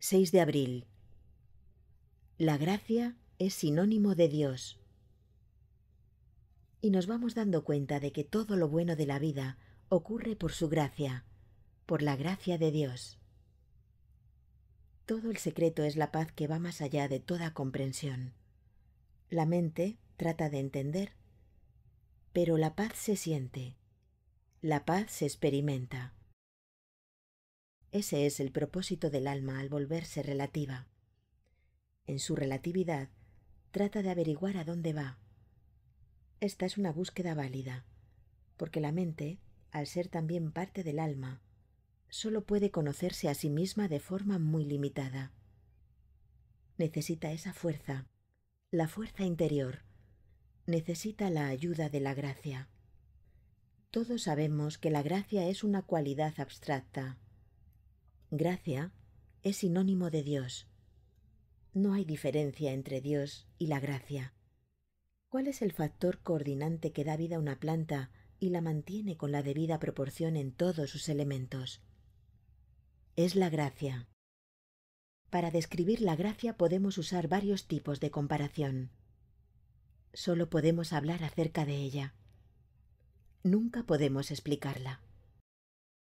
6 de abril. La gracia es sinónimo de Dios. Y nos vamos dando cuenta de que todo lo bueno de la vida ocurre por su gracia, por la gracia de Dios. Todo el secreto es la paz que va más allá de toda comprensión. La mente trata de entender, pero la paz se siente, la paz se experimenta. Ese es el propósito del alma al volverse relativa. En su relatividad, trata de averiguar a dónde va. Esta es una búsqueda válida, porque la mente, al ser también parte del alma, solo puede conocerse a sí misma de forma muy limitada. Necesita esa fuerza, la fuerza interior. Necesita la ayuda de la gracia. Todos sabemos que la gracia es una cualidad abstracta, Gracia es sinónimo de Dios. No hay diferencia entre Dios y la gracia. ¿Cuál es el factor coordinante que da vida a una planta y la mantiene con la debida proporción en todos sus elementos? Es la gracia. Para describir la gracia podemos usar varios tipos de comparación. Solo podemos hablar acerca de ella. Nunca podemos explicarla.